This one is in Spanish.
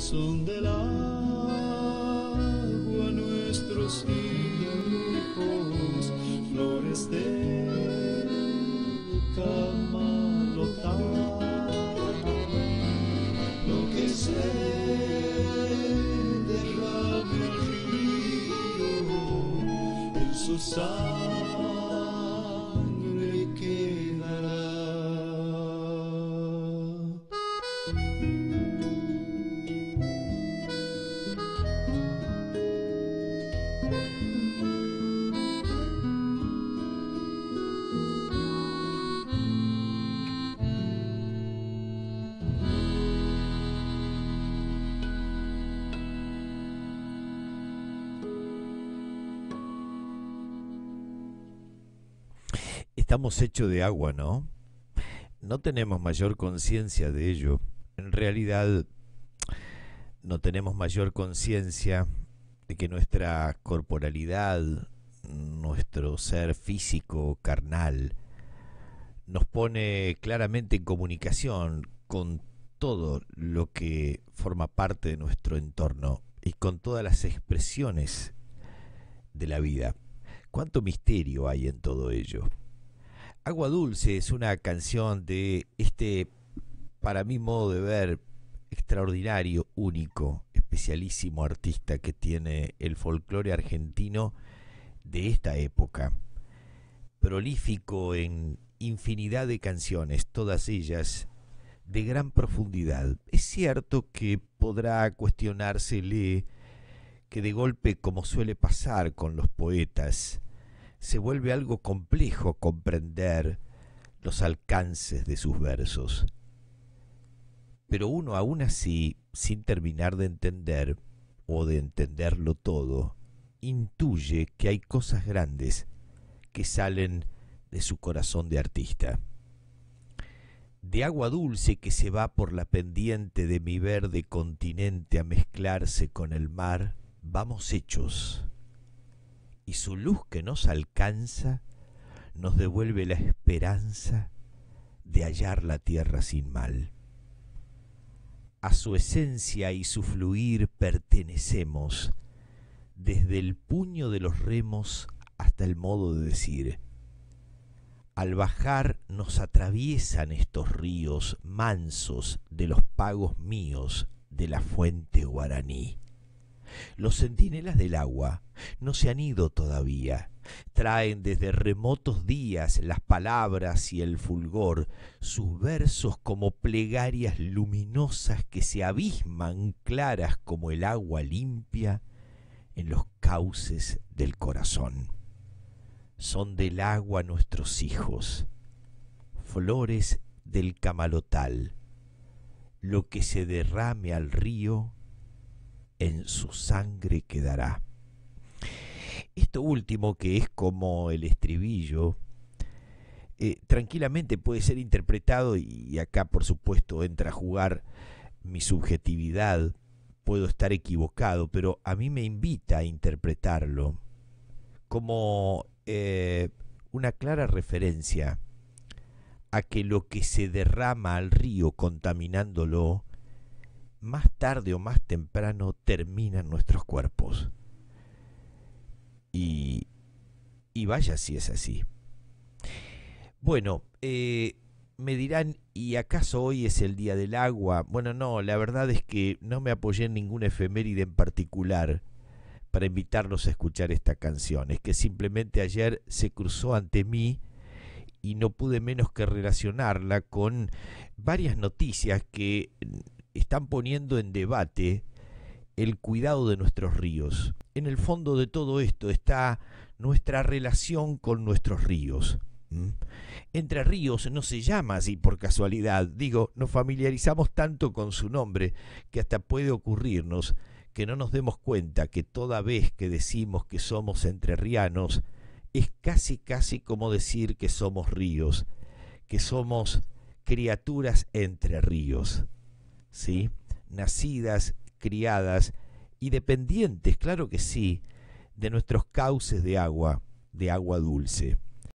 son del agua nuestros hijos, flores de camalotal. Lo que se derrame el río en sus aguas. Estamos hechos de agua, ¿no? No tenemos mayor conciencia de ello. En realidad, no tenemos mayor conciencia de que nuestra corporalidad, nuestro ser físico, carnal, nos pone claramente en comunicación con todo lo que forma parte de nuestro entorno y con todas las expresiones de la vida. ¿Cuánto misterio hay en todo ello? Agua Dulce es una canción de este, para mi modo de ver, extraordinario, único, especialísimo artista que tiene el folclore argentino de esta época. Prolífico en infinidad de canciones, todas ellas de gran profundidad. Es cierto que podrá cuestionársele que de golpe, como suele pasar con los poetas, se vuelve algo complejo comprender los alcances de sus versos. Pero uno aún así, sin terminar de entender o de entenderlo todo, intuye que hay cosas grandes que salen de su corazón de artista. De agua dulce que se va por la pendiente de mi verde continente a mezclarse con el mar, vamos hechos y su luz que nos alcanza nos devuelve la esperanza de hallar la tierra sin mal. A su esencia y su fluir pertenecemos, desde el puño de los remos hasta el modo de decir. Al bajar nos atraviesan estos ríos mansos de los pagos míos de la fuente guaraní. Los centinelas del agua no se han ido todavía. Traen desde remotos días las palabras y el fulgor, sus versos como plegarias luminosas que se abisman claras como el agua limpia en los cauces del corazón. Son del agua nuestros hijos, flores del camalotal. Lo que se derrame al río en su sangre quedará. Esto último, que es como el estribillo, eh, tranquilamente puede ser interpretado, y acá por supuesto entra a jugar mi subjetividad, puedo estar equivocado, pero a mí me invita a interpretarlo como eh, una clara referencia a que lo que se derrama al río contaminándolo más tarde o más temprano terminan nuestros cuerpos. Y, y vaya si es así. Bueno, eh, me dirán, ¿y acaso hoy es el Día del Agua? Bueno, no, la verdad es que no me apoyé en ninguna efeméride en particular para invitarlos a escuchar esta canción. Es que simplemente ayer se cruzó ante mí y no pude menos que relacionarla con varias noticias que están poniendo en debate el cuidado de nuestros ríos. En el fondo de todo esto está nuestra relación con nuestros ríos. Entre Ríos no se llama así por casualidad, digo, nos familiarizamos tanto con su nombre que hasta puede ocurrirnos que no nos demos cuenta que toda vez que decimos que somos entrerrianos, es casi casi como decir que somos ríos, que somos criaturas entre ríos. ¿sí? nacidas, criadas y dependientes, claro que sí, de nuestros cauces de agua, de agua dulce.